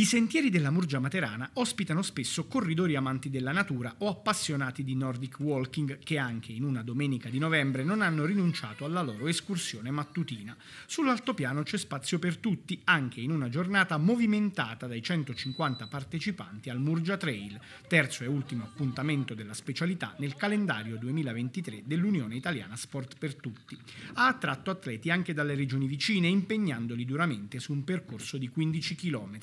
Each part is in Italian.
I sentieri della Murgia Materana ospitano spesso corridori amanti della natura o appassionati di Nordic Walking che anche in una domenica di novembre non hanno rinunciato alla loro escursione mattutina. Sull'altopiano c'è spazio per tutti, anche in una giornata movimentata dai 150 partecipanti al Murgia Trail, terzo e ultimo appuntamento della specialità nel calendario 2023 dell'Unione Italiana Sport per Tutti. Ha attratto atleti anche dalle regioni vicine impegnandoli duramente su un percorso di 15 km.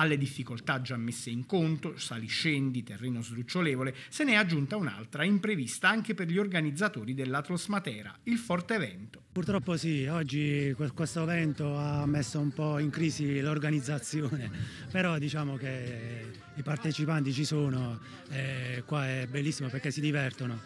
Alle difficoltà già messe in conto, sali scendi, terreno sdrucciolevole, se ne è aggiunta un'altra imprevista anche per gli organizzatori dell'Atlas Matera, il forte vento. Purtroppo sì, oggi questo vento ha messo un po' in crisi l'organizzazione, però diciamo che i partecipanti ci sono, eh, qua è bellissimo perché si divertono,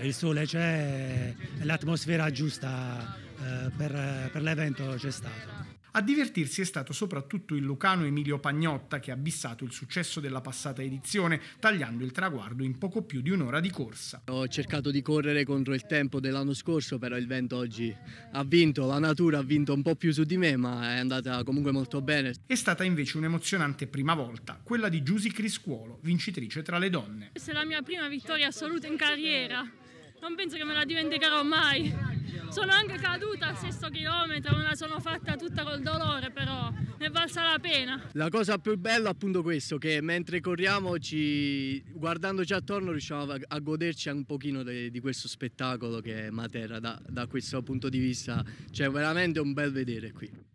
eh, il sole c'è, l'atmosfera giusta eh, per, per l'evento c'è stato. A divertirsi è stato soprattutto il lucano Emilio Pagnotta che ha bissato il successo della passata edizione, tagliando il traguardo in poco più di un'ora di corsa. Ho cercato di correre contro il tempo dell'anno scorso, però il vento oggi ha vinto, la natura ha vinto un po' più su di me, ma è andata comunque molto bene. È stata invece un'emozionante prima volta, quella di Giusy Criscuolo, vincitrice tra le donne. Questa è la mia prima vittoria assoluta in carriera. Non penso che me la dimenticherò mai. Sono anche caduta al sesto chilometro, me la sono fatta tutta col dolore, però ne è valsa la pena. La cosa più bella è appunto questo, che mentre corriamo, ci, guardandoci attorno, riusciamo a goderci un pochino de, di questo spettacolo che è Matera da, da questo punto di vista. Cioè veramente un bel vedere qui.